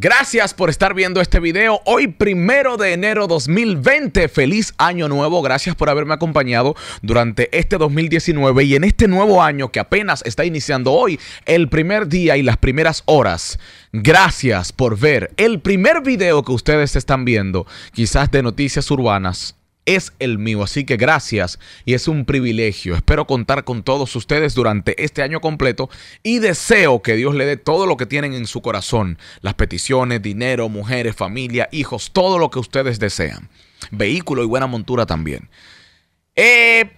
Gracias por estar viendo este video. Hoy, primero de enero 2020. Feliz año nuevo. Gracias por haberme acompañado durante este 2019 y en este nuevo año que apenas está iniciando hoy, el primer día y las primeras horas. Gracias por ver el primer video que ustedes están viendo, quizás de noticias urbanas es el mío. Así que gracias y es un privilegio. Espero contar con todos ustedes durante este año completo y deseo que Dios le dé todo lo que tienen en su corazón. Las peticiones, dinero, mujeres, familia, hijos, todo lo que ustedes desean. Vehículo y buena montura también. Eh,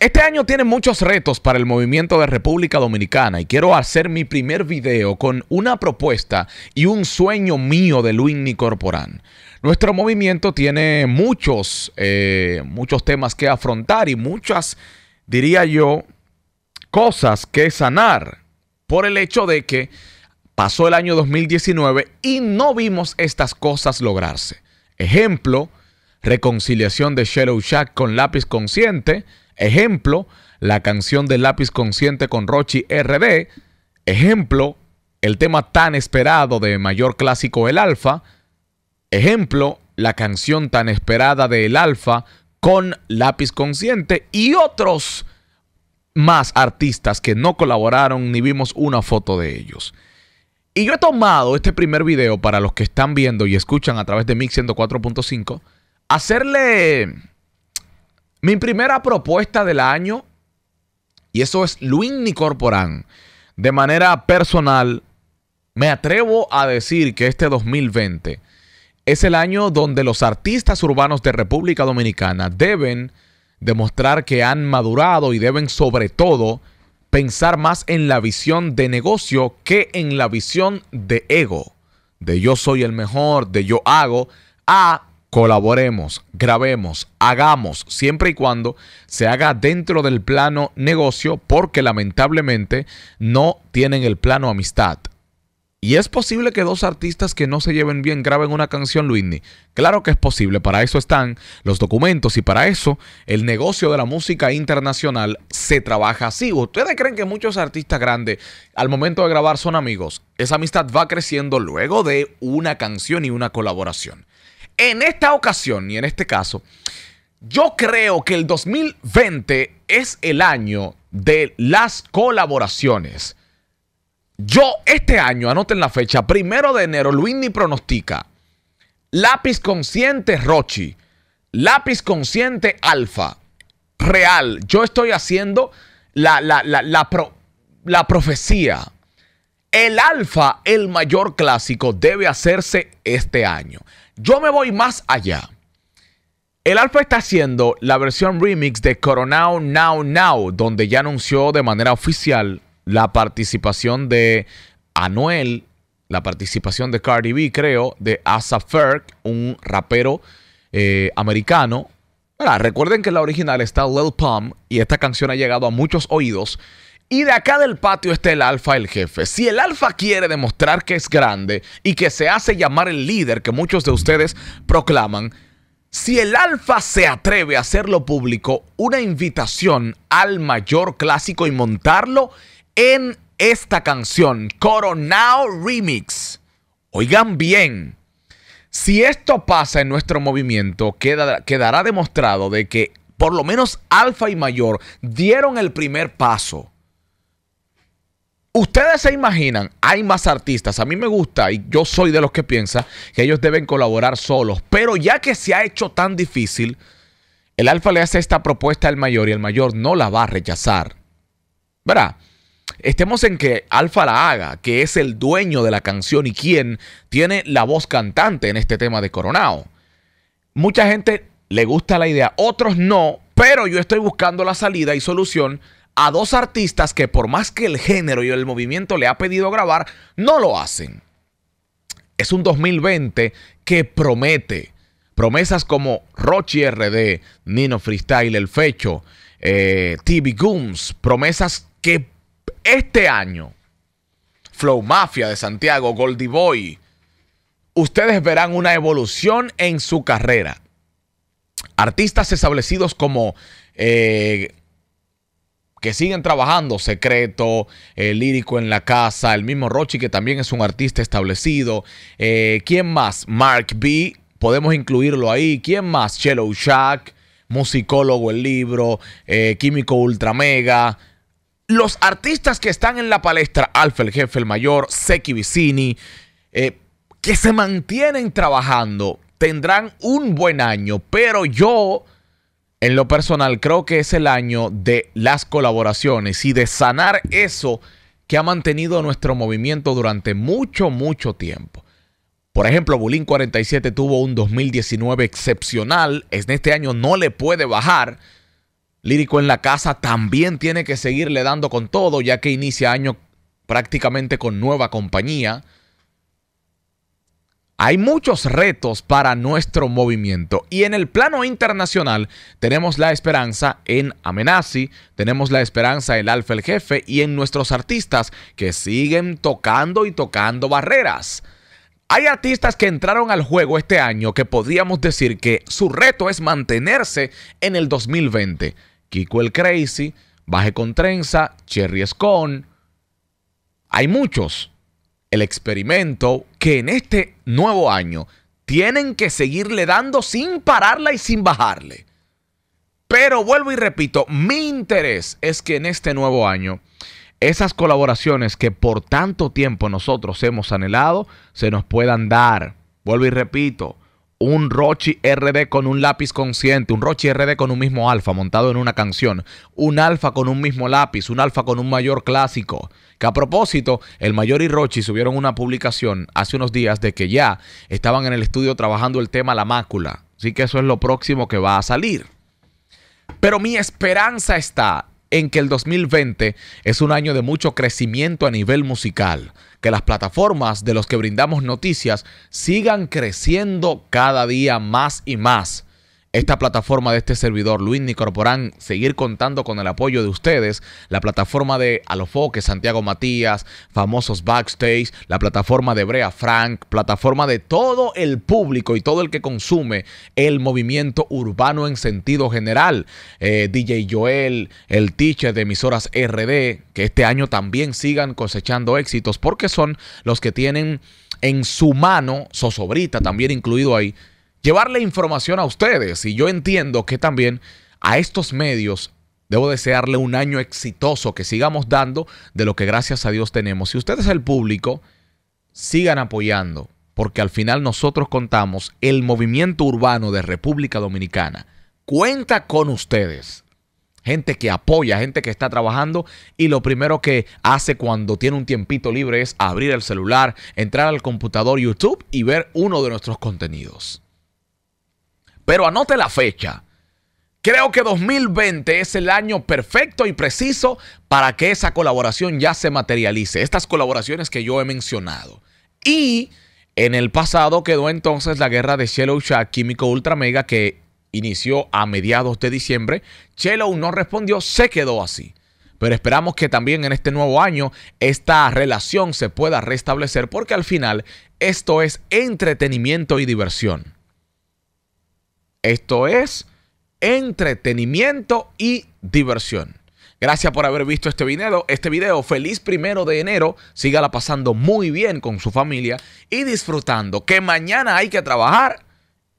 este año tiene muchos retos para el movimiento de República Dominicana y quiero hacer mi primer video con una propuesta y un sueño mío de Luis Corporán. Nuestro movimiento tiene muchos, eh, muchos temas que afrontar y muchas, diría yo, cosas que sanar por el hecho de que pasó el año 2019 y no vimos estas cosas lograrse. Ejemplo, reconciliación de Shadow Shack con Lápiz Consciente. Ejemplo, la canción de Lápiz Consciente con Rochi RD. Ejemplo, el tema tan esperado de mayor clásico El Alfa. Ejemplo, la canción tan esperada de El Alfa con Lápiz Consciente y otros más artistas que no colaboraron ni vimos una foto de ellos. Y yo he tomado este primer video para los que están viendo y escuchan a través de Mix 104.5, hacerle mi primera propuesta del año, y eso es Luin Nicorporán. De manera personal, me atrevo a decir que este 2020 es el año donde los artistas urbanos de República Dominicana deben demostrar que han madurado y deben sobre todo pensar más en la visión de negocio que en la visión de ego, de yo soy el mejor, de yo hago, a colaboremos, grabemos, hagamos, siempre y cuando se haga dentro del plano negocio, porque lamentablemente no tienen el plano amistad. Y es posible que dos artistas que no se lleven bien graben una canción, Whitney. Claro que es posible, para eso están los documentos y para eso el negocio de la música internacional se trabaja así. ¿Ustedes creen que muchos artistas grandes al momento de grabar son amigos? Esa amistad va creciendo luego de una canción y una colaboración. En esta ocasión y en este caso, yo creo que el 2020 es el año de las colaboraciones. Yo este año, anoten la fecha, primero de enero, Luini pronostica lápiz consciente Rochi, lápiz consciente Alfa, real. Yo estoy haciendo la, la, profecía. El Alfa, el mayor clásico, debe hacerse este año. Yo me voy más allá. El Alfa está haciendo la versión remix de Coronao Now Now, donde ya anunció de manera oficial la participación de Anuel, la participación de Cardi B, creo, de Asa Ferg, un rapero eh, americano. recuerden que en la original está Lil Pump y esta canción ha llegado a muchos oídos. Y de acá del patio está el alfa, el jefe. Si el alfa quiere demostrar que es grande y que se hace llamar el líder que muchos de ustedes proclaman, si el alfa se atreve a hacerlo público, una invitación al mayor clásico y montarlo en esta canción, Coronao Remix. Oigan bien, si esto pasa en nuestro movimiento, quedará demostrado de que por lo menos Alfa y Mayor dieron el primer paso. Ustedes se imaginan, hay más artistas, a mí me gusta y yo soy de los que piensa que ellos deben colaborar solos, pero ya que se ha hecho tan difícil, el Alfa le hace esta propuesta al Mayor y el Mayor no la va a rechazar. ¿Verdad? estemos en que Alfa la haga, que es el dueño de la canción y quien tiene la voz cantante en este tema de Coronao. Mucha gente le gusta la idea, otros no, pero yo estoy buscando la salida y solución a dos artistas que por más que el género y el movimiento le ha pedido grabar, no lo hacen. Es un 2020 que promete. Promesas como Rochi RD, Nino Freestyle El Fecho, eh, TV Gooms, promesas que este año, Flow Mafia de Santiago, Goldie Boy, ustedes verán una evolución en su carrera. Artistas establecidos como eh, que siguen trabajando, Secreto, eh, Lírico en la Casa, el mismo Rochi, que también es un artista establecido. Eh, ¿Quién más? Mark B, podemos incluirlo ahí. ¿Quién más? Chelo Shack, Musicólogo el libro, Químico Ultramega los artistas que están en la palestra, Alfa el jefe, el mayor, Seki Vicini, eh, que se mantienen trabajando, tendrán un buen año, pero yo, en lo personal, creo que es el año de las colaboraciones y de sanar eso que ha mantenido nuestro movimiento durante mucho, mucho tiempo. Por ejemplo, Bulín 47 tuvo un 2019 excepcional, en este año no le puede bajar. Lírico en la casa también tiene que seguirle dando con todo, ya que inicia año prácticamente con nueva compañía. Hay muchos retos para nuestro movimiento y en el plano internacional tenemos la esperanza en Amenazi, tenemos la esperanza en Alfa el Jefe y en nuestros artistas que siguen tocando y tocando barreras. Hay artistas que entraron al juego este año que podríamos decir que su reto es mantenerse en el 2020. Kiko el Crazy, Baje con Trenza, Cherry Scone. Hay muchos. El experimento que en este nuevo año tienen que seguirle dando sin pararla y sin bajarle. Pero vuelvo y repito, mi interés es que en este nuevo año esas colaboraciones que por tanto tiempo nosotros hemos anhelado se nos puedan dar. Vuelvo y repito, un Rochi RD con un lápiz consciente, un Rochi RD con un mismo alfa montado en una canción, un alfa con un mismo lápiz, un alfa con un mayor clásico. Que a propósito, el mayor y Rochi subieron una publicación hace unos días de que ya estaban en el estudio trabajando el tema La Mácula. Así que eso es lo próximo que va a salir. Pero mi esperanza está en que el 2020 es un año de mucho crecimiento a nivel musical, que las plataformas de los que brindamos noticias sigan creciendo cada día más y más esta plataforma de este servidor, Luis Nicorporán, seguir contando con el apoyo de ustedes, la plataforma de Alofoque, Santiago Matías, famosos backstage, la plataforma de Brea Frank, plataforma de todo el público y todo el que consume el movimiento urbano en sentido general. Eh, DJ Joel, el teacher de emisoras RD, que este año también sigan cosechando éxitos porque son los que tienen en su mano, Sosobrita también incluido ahí, llevarle información a ustedes. Y yo entiendo que también a estos medios debo desearle un año exitoso, que sigamos dando de lo que gracias a Dios tenemos. Si ustedes, el público, sigan apoyando, porque al final nosotros contamos el movimiento urbano de República Dominicana. Cuenta con ustedes. Gente que apoya, gente que está trabajando y lo primero que hace cuando tiene un tiempito libre es abrir el celular, entrar al computador YouTube y ver uno de nuestros contenidos. Pero anote la fecha. Creo que 2020 es el año perfecto y preciso para que esa colaboración ya se materialice. Estas colaboraciones que yo he mencionado. Y en el pasado quedó entonces la guerra de Shellow Shack Químico Ultra Mega que inició a mediados de diciembre. Shellow no respondió, se quedó así. Pero esperamos que también en este nuevo año esta relación se pueda restablecer porque al final esto es entretenimiento y diversión. Esto es entretenimiento y diversión. Gracias por haber visto este video. Este video, feliz primero de enero. Sígala pasando muy bien con su familia y disfrutando que mañana hay que trabajar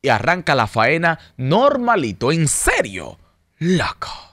y arranca la faena normalito, en serio, loco.